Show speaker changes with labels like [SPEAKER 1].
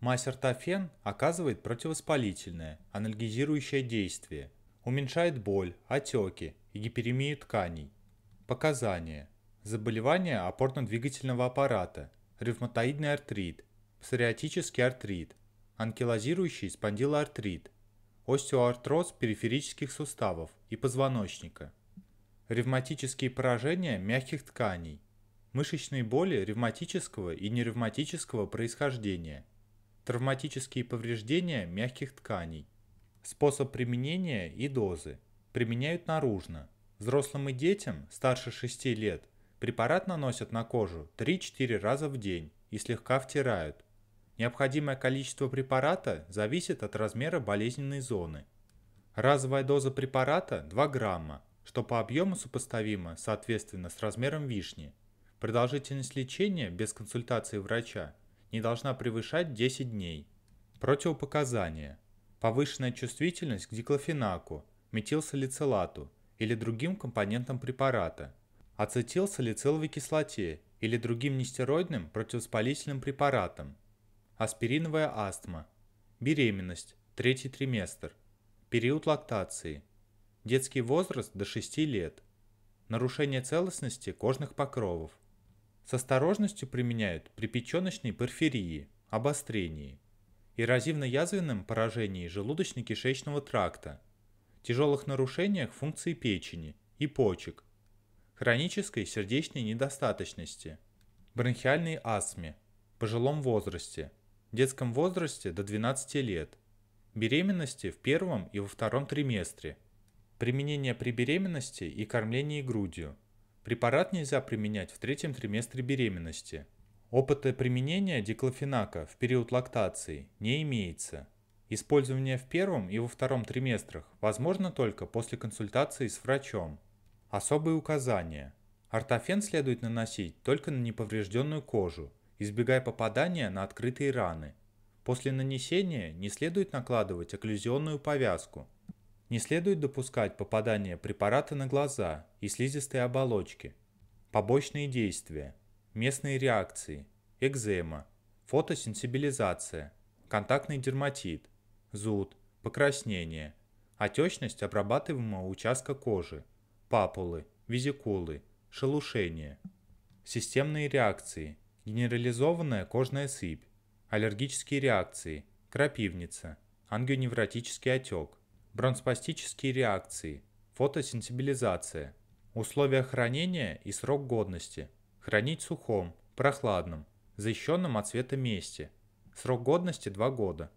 [SPEAKER 1] Масертофен оказывает противовоспалительное, анальгезирующее действие, уменьшает боль, отеки и гиперемию тканей. Показания. Заболевания опорно-двигательного аппарата, ревматоидный артрит, псориатический артрит, анкилозирующий спондилоартрит, остеоартроз периферических суставов и позвоночника, ревматические поражения мягких тканей, мышечные боли ревматического и неревматического происхождения – травматические повреждения мягких тканей. Способ применения и дозы. Применяют наружно. Взрослым и детям старше 6 лет препарат наносят на кожу 3-4 раза в день и слегка втирают. Необходимое количество препарата зависит от размера болезненной зоны. Разовая доза препарата 2 грамма, что по объему сопоставимо, соответственно, с размером вишни. Продолжительность лечения без консультации врача не должна превышать 10 дней. Противопоказания. Повышенная чувствительность к диклофенаку, метилсалицилату или другим компонентам препарата, ацетилсалициловой кислоте или другим нестероидным противовоспалительным препаратам, аспириновая астма, беременность, третий триместр, период лактации, детский возраст до 6 лет, нарушение целостности кожных покровов, с осторожностью применяют при печеночной порфирии, обострении, эрозивно-язвенном поражении желудочно-кишечного тракта, тяжелых нарушениях функции печени и почек, хронической сердечной недостаточности, бронхиальной астме, пожилом возрасте, детском возрасте до 12 лет, беременности в первом и во втором триместре, применение при беременности и кормлении грудью – Препарат нельзя применять в третьем триместре беременности. Опыта применения диклофенака в период лактации не имеется. Использование в первом и во втором триместрах возможно только после консультации с врачом. Особые указания. Ортофен следует наносить только на неповрежденную кожу, избегая попадания на открытые раны. После нанесения не следует накладывать окклюзионную повязку – не следует допускать попадания препарата на глаза и слизистые оболочки. Побочные действия, местные реакции, экзема, фотосенсибилизация, контактный дерматит, зуд, покраснение, отечность обрабатываемого участка кожи, папулы, визикулы, шелушение. Системные реакции, генерализованная кожная сыпь, аллергические реакции, крапивница, ангионевротический отек, бронспастические реакции, фотосенсибилизация, условия хранения и срок годности, хранить сухом, прохладном, защищенном от света месте, срок годности 2 года.